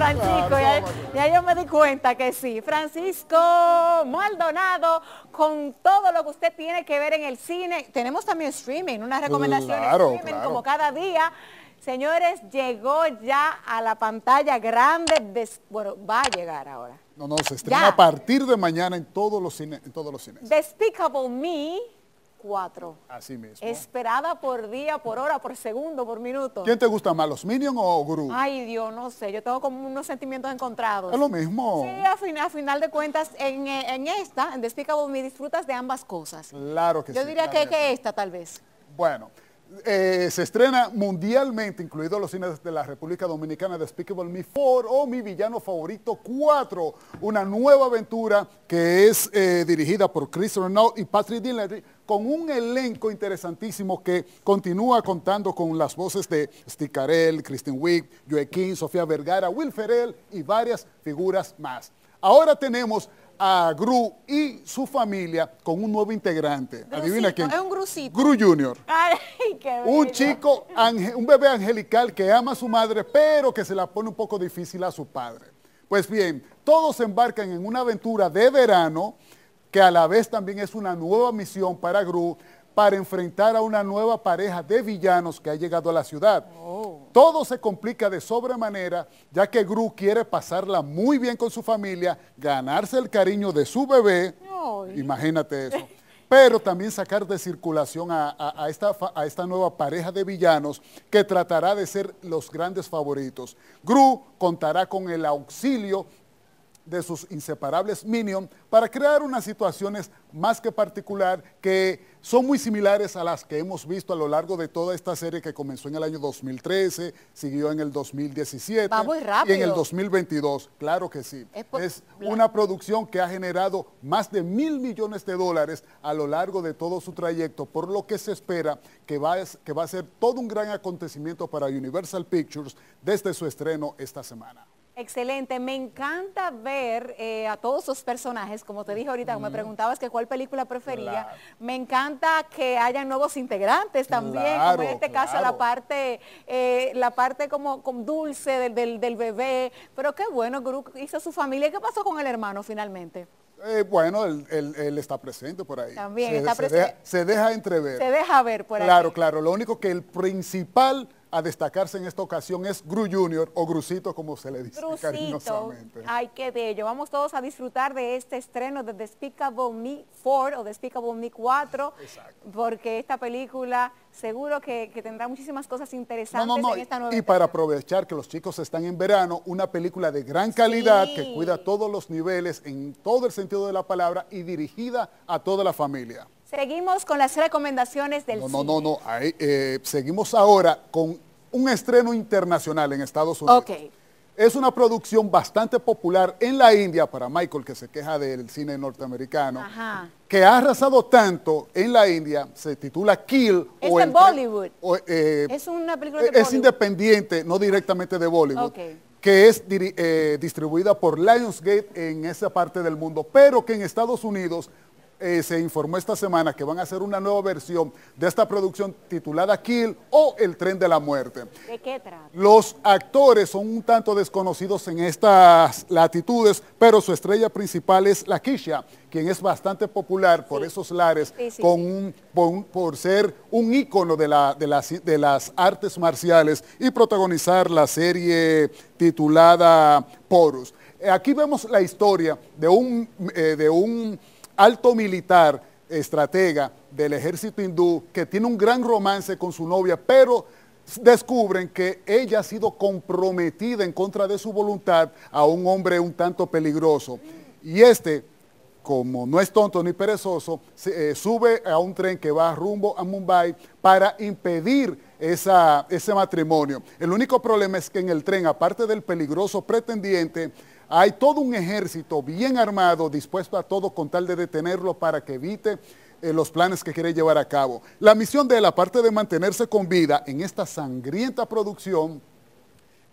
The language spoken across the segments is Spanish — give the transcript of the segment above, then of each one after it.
Francisco, ya, yo me di cuenta que sí. Francisco Maldonado, con todo lo que usted tiene que ver en el cine, tenemos también streaming, unas recomendaciones como cada día. Señores, llegó ya a la pantalla grande, bueno, va a llegar ahora. No, no, se estrena a partir de mañana en todos los cines. Despicable Me 4. Así mismo. Esperada por día, por hora, por segundo, por minuto. ¿Quién te gusta más, los Minions o Gru? Ay, Dios, no sé. Yo tengo como unos sentimientos encontrados. Es lo mismo. Sí, a, final de cuentas, eh, en, esta, en Despicable Me, disfrutas de ambas cosas. Claro que sí. Yo diría que esta, tal vez. Bueno. Eh, se estrena mundialmente, incluidos los cines de la República Dominicana, Speakable Me four o Mi Villano Favorito 4, una nueva aventura que es eh, dirigida por Chris Renault y Patrick Dillard, con un elenco interesantísimo que continúa contando con las voces de Steve Carell, Kristen Wiig, Joaquin, Sofía Vergara, Will Ferrell y varias figuras más. Ahora tenemos a Gru y su familia con un nuevo integrante. Adivina quién. Es un grucito. Gru Junior. Un chico, un bebé angelical que ama a su madre, pero que se la pone un poco difícil a su padre. Pues bien, todos embarcan en una aventura de verano que a la vez también es una nueva misión para Gru para enfrentar a una nueva pareja de villanos que ha llegado a la ciudad. Oh. Todo se complica de sobremanera, ya que Gru quiere pasarla muy bien con su familia, ganarse el cariño de su bebé, imagínate eso, pero también sacar de circulación esta, a esta nueva pareja de villanos que tratará de ser los grandes favoritos. Gru contará con el auxilio de sus inseparables Minions para crear unas situaciones más que particular que son muy similares a las que hemos visto a lo largo de toda esta serie que comenzó en el año 2013, siguió en el 2017 y en el 2022. Claro que sí. Es, una producción que ha generado más de mil millones de dólares a lo largo de todo su trayecto, por lo que se espera que que va a ser todo un gran acontecimiento para Universal Pictures desde su estreno esta semana. Excelente, me encanta ver eh, a todos sus personajes, como te dije ahorita, me preguntabas que cuál película prefería, me encanta que haya nuevos integrantes también, como en este caso la parte, eh, la parte como, con dulce del, bebé, pero qué bueno, Gru hizo su familia, ¿qué pasó con el hermano finalmente? Eh, bueno, él, está presente por ahí. También se, está presente. deja, se deja entrever. Se deja ver por ahí. Claro, claro, lo único que el principal a destacarse en esta ocasión es Gru Junior o Grucito como se le dice Grucito. cariñosamente. Ay, qué bello. Vamos todos a disfrutar de este estreno de Despicable Me 4 o Despicable Me 4 porque esta película seguro que, tendrá muchísimas cosas interesantes en esta nueva Y para aprovechar que los chicos están en verano, una película de gran calidad que cuida todos los niveles en todo el sentido de la palabra y dirigida a toda la familia. Seguimos con las recomendaciones del no, No, no, no. Eh, seguimos ahora con un estreno internacional en Estados Unidos. Ok. Es una producción bastante popular en la India para Michael, que se queja del cine norteamericano, que ha arrasado tanto en la India, se titula Kill. Es o Bollywood. Eh, es una película eh, de Es independiente, no directamente de Bollywood. Ok. que es distribuida por Lionsgate en esa parte del mundo, pero que en Estados Unidos eh, se informó esta semana que van a hacer una nueva versión de esta producción titulada Kill o El tren de la muerte. ¿De qué trata? Los actores son un tanto desconocidos en estas latitudes, pero su estrella principal es La Kisha, quien es bastante popular por esos lares, por, ser un ícono de, las, artes marciales y protagonizar la serie titulada Porus. Aquí vemos la historia de un, eh, de un alto militar, estratega del ejército hindú, que tiene un gran romance con su novia, pero descubren que ella ha sido comprometida en contra de su voluntad a un hombre un tanto peligroso. Y este, como no es tonto ni perezoso, eh, sube a un tren que va rumbo a Mumbai para impedir ese matrimonio. El único problema es que en el tren, aparte del peligroso pretendiente, hay todo un ejército bien armado dispuesto a todo con tal de detenerlo para que evite eh, los planes que quiere llevar a cabo. La misión de él, aparte de mantenerse con vida en esta sangrienta producción,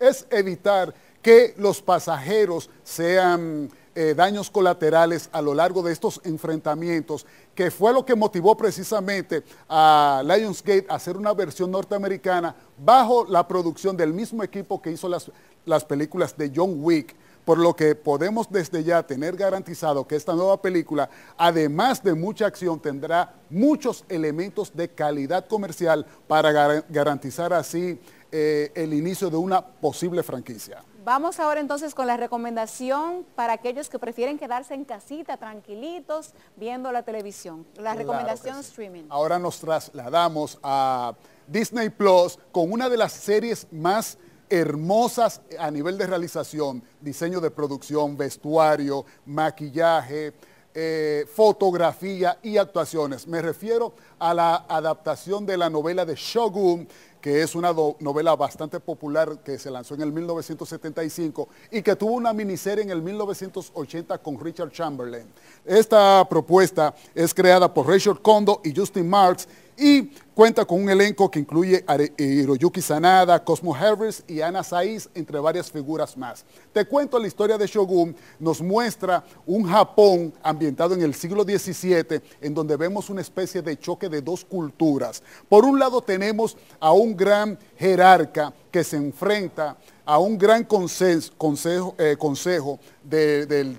es evitar que los pasajeros sean eh, daños colaterales a lo largo de estos enfrentamientos, que fue lo que motivó precisamente a Lionsgate a hacer una versión norteamericana bajo la producción del mismo equipo que hizo las, las películas de John Wick por lo que podemos desde ya tener garantizado que esta nueva película, además de mucha acción, tendrá muchos elementos de calidad comercial para garantizar así eh, el inicio de una posible franquicia. Vamos ahora entonces con la recomendación para aquellos que prefieren quedarse en casita, tranquilitos, viendo la televisión. La recomendación streaming. Ahora nos trasladamos a Disney Plus con una de las series más hermosas a nivel de realización, diseño de producción, vestuario, maquillaje, eh, fotografía y actuaciones. Me refiero a la adaptación de la novela de Shogun, que es una novela bastante popular que se lanzó en el 1975 y que tuvo una miniserie en el 1980 con Richard Chamberlain. Esta propuesta es creada por Richard Kondo y Justin Marks y Cuenta con un elenco que incluye a eh, Hiroyuki Sanada, Cosmo Harris y Ana Saiz, entre varias figuras más. Te cuento la historia de Shogun, nos muestra un Japón ambientado en el siglo XVII, en donde vemos una especie de choque de dos culturas. Por un lado tenemos a un gran jerarca que se enfrenta a un gran consejo, eh,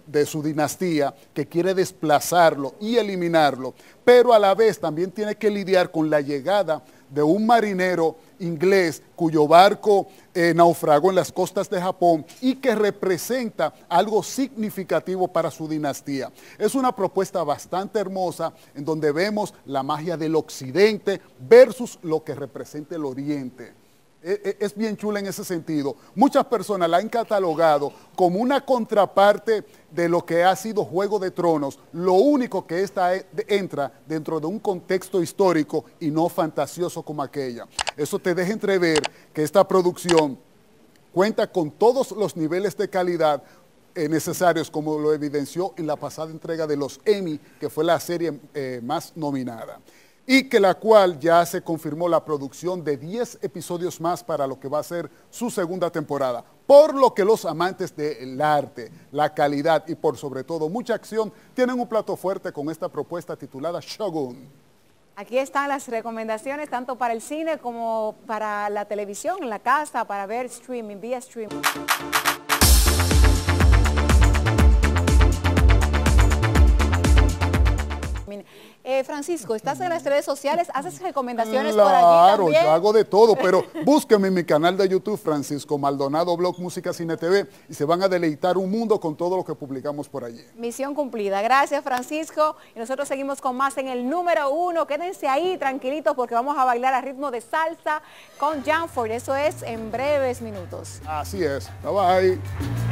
de, su dinastía que quiere desplazarlo y eliminarlo, pero a la vez también tiene que lidiar con la llegada de un marinero inglés cuyo barco eh, naufragó en las costas de Japón y que representa algo significativo para su dinastía. Es una propuesta bastante hermosa en donde vemos la magia del occidente versus lo que representa el oriente. E, e, es bien chula en ese sentido. Muchas personas la han catalogado como una contraparte de lo que ha sido Juego de Tronos. Lo único que esta e, entra dentro de un contexto histórico y no fantasioso como aquella. Eso te deja entrever que esta producción cuenta con todos los niveles de calidad eh, necesarios, como lo evidenció en la pasada entrega de los Emmy, que fue la serie eh, más nominada y que la cual ya se confirmó la producción de 10 episodios más para lo que va a ser su segunda temporada. Por lo que los amantes del arte, la calidad y por sobre todo mucha acción tienen un plato fuerte con esta propuesta titulada Shogun. Aquí están las recomendaciones tanto para el cine como para la televisión, en la casa, para ver streaming, vía streaming. Eh, Francisco, estás en las redes sociales, haces recomendaciones claro, por allí yo hago de todo, pero búsqueme en mi canal de YouTube, Francisco Maldonado, Blog Música Cine TV, y se van a deleitar un mundo con todo lo que publicamos por allí. Misión cumplida. Gracias, Francisco. Y nosotros seguimos con más en el número uno. Quédense ahí tranquilitos porque vamos a bailar a ritmo de salsa con Janford. Eso es en breves minutos. Así es. Bye bye.